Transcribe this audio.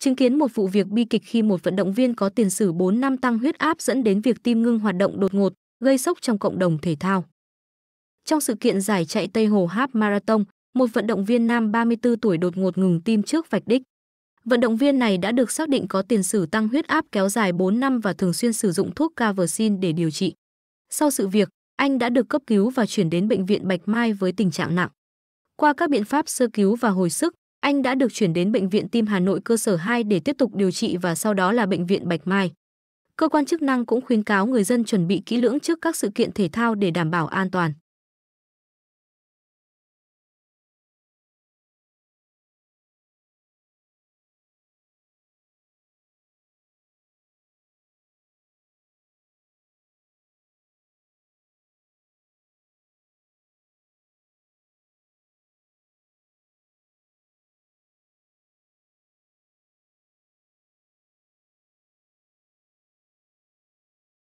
chứng kiến một vụ việc bi kịch khi một vận động viên có tiền sử 4 năm tăng huyết áp dẫn đến việc tim ngưng hoạt động đột ngột, gây sốc trong cộng đồng thể thao. Trong sự kiện giải chạy Tây Hồ Half Marathon, một vận động viên nam 34 tuổi đột ngột ngừng tim trước vạch đích. Vận động viên này đã được xác định có tiền sử tăng huyết áp kéo dài 4 năm và thường xuyên sử dụng thuốc Gaversin để điều trị. Sau sự việc, anh đã được cấp cứu và chuyển đến bệnh viện Bạch Mai với tình trạng nặng. Qua các biện pháp sơ cứu và hồi sức, anh đã được chuyển đến Bệnh viện Tim Hà Nội cơ sở 2 để tiếp tục điều trị và sau đó là Bệnh viện Bạch Mai. Cơ quan chức năng cũng khuyến cáo người dân chuẩn bị kỹ lưỡng trước các sự kiện thể thao để đảm bảo an toàn.